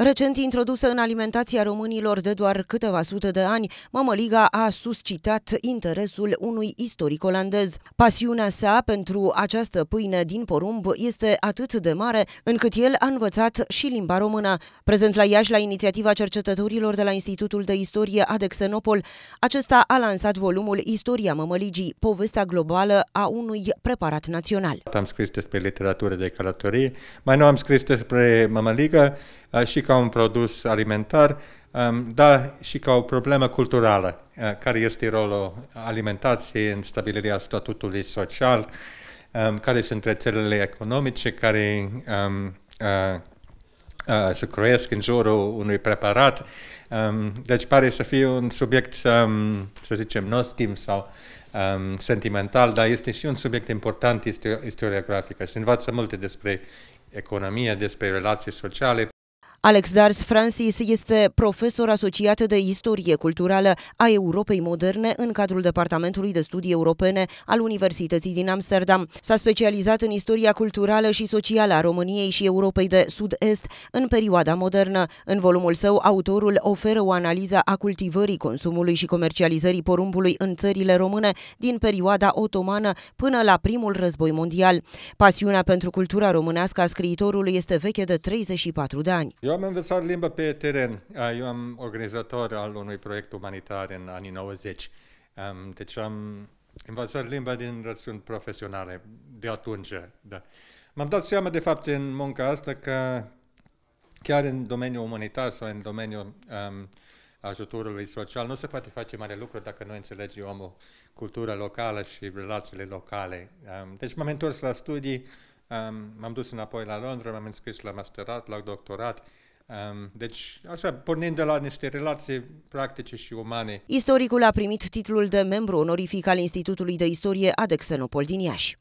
Recent introdusă în alimentația românilor de doar câteva sute de ani, mămăliga a suscitat interesul unui istoric olandez. Pasiunea sa pentru această pâine din porumb este atât de mare încât el a învățat și limba română. Prezent la Iași la inițiativa cercetătorilor de la Institutul de Istorie Adexenopol, acesta a lansat volumul Istoria mămăligii, povestea globală a unui preparat național. Am scris despre literatură de călătorie, mai nu am scris despre mămăligă, Uh, și ca un produs alimentar, um, dar și ca o problemă culturală, uh, care este rolul alimentației în stabilirea statutului social, um, care sunt rețelele economice care um, uh, se croiesc în jurul unui preparat. Deci pare să fie un subiect, să zicem, nostim sau sentimental, dar este și un subiect important istoriografic. Se învață multe despre economie, despre relații sociale, Alex Dars Francis este profesor asociat de istorie culturală a Europei moderne în cadrul Departamentului de Studii Europene al Universității din Amsterdam. S-a specializat în istoria culturală și socială a României și Europei de Sud-Est în perioada modernă. În volumul său, autorul oferă o analiză a cultivării, consumului și comercializării porumbului în țările române din perioada otomană până la primul război mondial. Pasiunea pentru cultura românească a scriitorului este veche de 34 de ani. Eu am învățat limba pe teren. Eu am organizator al unui proiect umanitar în anii 90. Deci am învățat limba din rațiuni profesionale de atunci. Da. M-am dat seama, de fapt, în munca asta că chiar în domeniul umanitar sau în domeniul um, ajutorului social nu se poate face mare lucru dacă nu înțelege omul cultura locală și relațiile locale. Um, deci m-am întors la studii, m-am dus înapoi la Londra, m-am înscris la masterat, la doctorat, deci, așa, pornind de la niște relații practice și umane. Istoricul a primit titlul de membru onorific al Institutului de Istorie Adexenopol din Iași.